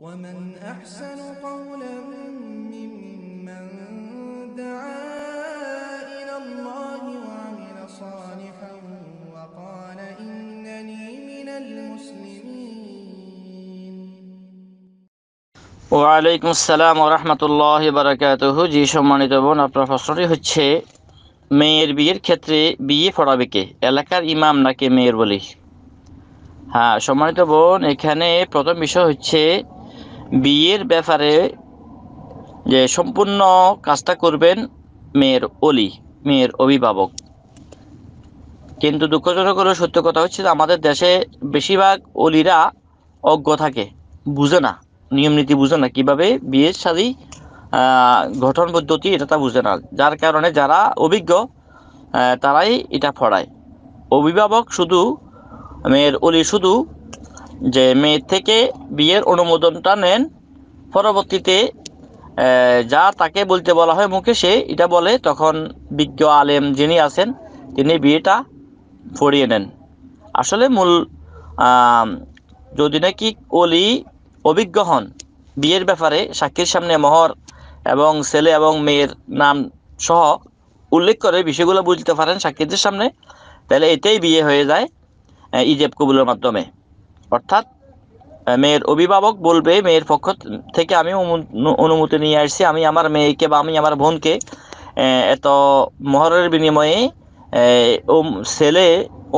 ومن أحسن قولا ممن دعا إلى الله وعمل صالحا وقال إنني من المسلمين ওয়ালাইকুম আসসালাম রহমতুল্লাহ বারাকাতুহ জি সম্মানিত বোন আপনার প্রশ্নটি হচ্ছে মেয়ের বিয়ের ক্ষেত্রে বিয়ে পড়াবে কে এলাকার ইমাম নাকি মেয়ের বলি হ্যাঁ সম্মানিত বোন এখানে প্রথম বিষয় হচ্ছে বিয়ের ব্যাপারে যে সম্পূর্ণ কাজটা করবেন মেয়ের অলি মেয়ের অভিভাবক কিন্তু দুঃখজনক হলো সত্য কথা হচ্ছে যে আমাদের দেশে বেশিরভাগ অলিরা অজ্ঞ থাকে বুঝে না নিয়ম নীতি বুঝে না কীভাবে বিয়ের শাড়ি গঠন পদ্ধতি এটা তা বুঝে না যার কারণে যারা অভিজ্ঞ তারাই এটা পড়ায় অভিভাবক শুধু মেয়ের অলি শুধু যে মেয়ের থেকে বিয়ের অনুমোদনটা নেন পরবর্তীতে যা তাকে বলতে বলা হয় মুখে সে এটা বলে তখন বিজ্ঞ আলেম যিনি আছেন তিনি বিয়েটা পড়িয়ে নেন আসলে মূল যদি নাকি অলি অভিজ্ঞ হন বিয়ের ব্যাপারে সাক্ষীর সামনে মহর এবং ছেলে এবং মেয়ের নাম সহ উল্লেখ করে বিষয়গুলো বুঝতে পারেন সাক্ষীদের সামনে তাহলে এতেই বিয়ে হয়ে যায় ইজেব কবুলের মাধ্যমে অর্থাৎ মেয়ের অভিভাবক বলবে মেয়ের পক্ষ থেকে আমি অনুমতি নিয়ে আসছি আমি আমার মেয়েকে বা আমি আমার বোনকে এত মহরের বিনিময়ে ছেলে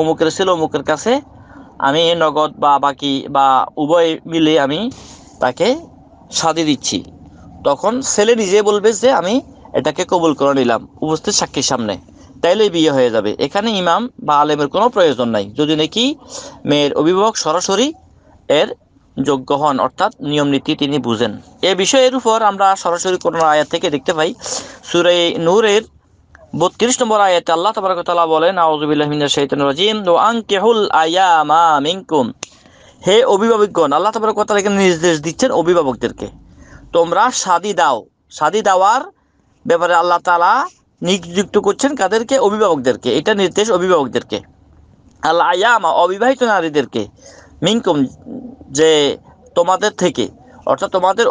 অমুকের ছেলে অমুকের কাছে আমি নগদ বা বাকি বা উভয় মিলে আমি তাকে সাদি দিচ্ছি তখন ছেলে নিজে বলবে যে আমি এটাকে কবুল করে নিলাম উপস্থিত সাক্ষীর সামনে তাইলে বিয়ে হয়ে যাবে এখানে ইমাম বা আলেমের কোনো প্রয়োজন নাই যদি নাকি মেয়ের অভিভাবক সরাসরি এর যোগ্য হন অর্থাৎ নিয়ম নীতি তিনি বুঝেন এ বিষয়ের উপর আমরা সরাসরি কোনো আয়াত থেকে দেখতে পাই সুরে নূরের বত্রিশ নম্বর আয়াতে আল্লাহ তাবারকতালা বলেন আউজুবিল্লাহমিনা শৈতান রাজিম কেহুল আংকেহুল মা মিনকুম হে অভিভাবকগণ আল্লাহ তাবারকতালা এখানে নির্দেশ দিচ্ছেন অভিভাবকদেরকে তোমরা সাদি দাও সাদি দেওয়ার ব্যাপারে আল্লাহ তালা নিযুক্ত করছেন কাদেরকে অভিভাবকদেরকে এটা নির্দেশ অভিভাবকদেরকে আল আয়ামা অবিবাহিত নারীদেরকে মিনকুম যে তোমাদের থেকে অর্থাৎ তোমাদের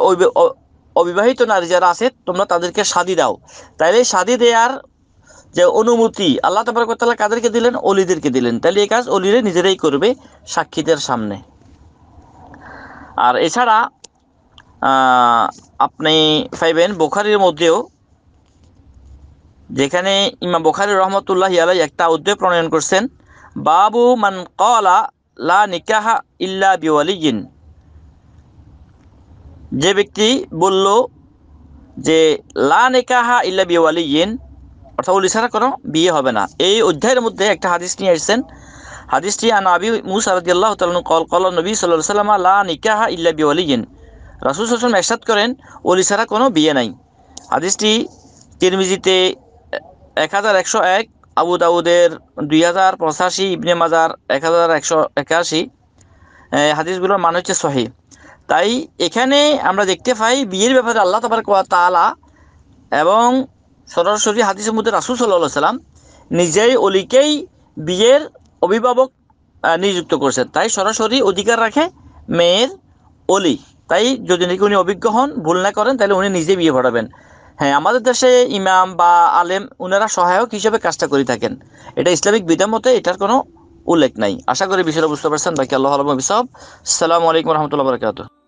অবিবাহিত নারী যারা আছে তোমরা তাদেরকে শাদি দাও তাইলে শাদি দেওয়ার যে অনুমতি আল্লাহ তাবারকতাল্লাহ কাদেরকে দিলেন অলিদেরকে দিলেন তাহলে এই কাজ অলিরে নিজেরাই করবে সাক্ষীদের সামনে আর এছাড়া আপনি পাইবেন বোখারির মধ্যেও যেখানে ইমা বখারি রহমতুল্লাহ আলাই একটা উদ্যোগ প্রণয়ন করছেন বাবু মান কলা লা নিকাহা ইল্লা বিওয়ালিগিন যে ব্যক্তি বলল যে লা নিকাহা ইল্লা বিওয়ালিগিন অর্থাৎ উল কোনো বিয়ে হবে না এই অধ্যায়ের মধ্যে একটা হাদিস নিয়ে আসছেন হাদিসটি আনাবি আবি মুসা রাদিয়াল্লাহু কল কল নবী সাল্লা সাল্লামা লা নিকাহা ইল্লা বিওয়ালিগিন রাসুল সাল্লাল্লাহু একসাথ করেন ওলি কোনো বিয়ে নাই হাদিসটি তিরমিজিতে এক হাজার একশো এক আবু দাউদের দুই হাজার পঁচাশি ইবনে মাজার এক হাজার একশো একাশি হাদিসগুলোর মান হচ্ছে সহি তাই এখানে আমরা দেখতে পাই বিয়ের ব্যাপারে আল্লাহ তাবার তালা এবং সরাসরি হাদিসের মধ্যে রাসুল সাল্লা সাল্লাম নিজেই অলিকেই বিয়ের অভিভাবক নিযুক্ত করছে তাই সরাসরি অধিকার রাখে মেয়ের অলি তাই যদি নাকি উনি অভিজ্ঞ হন ভুল না করেন তাহলে উনি নিজে বিয়ে পড়াবেন হ্যাঁ আমাদের দেশে ইমাম বা আলেম উনারা সহায়ক হিসেবে কাজটা করে থাকেন এটা ইসলামিক বিধা মতে এটার কোনো উল্লেখ নাই আশা করি বিষয়টা বুঝতে পারছেন বাকি আল্লাহ আলম হিসাব সালামু আলাইকুম রহমতুল্লাহ বরকাত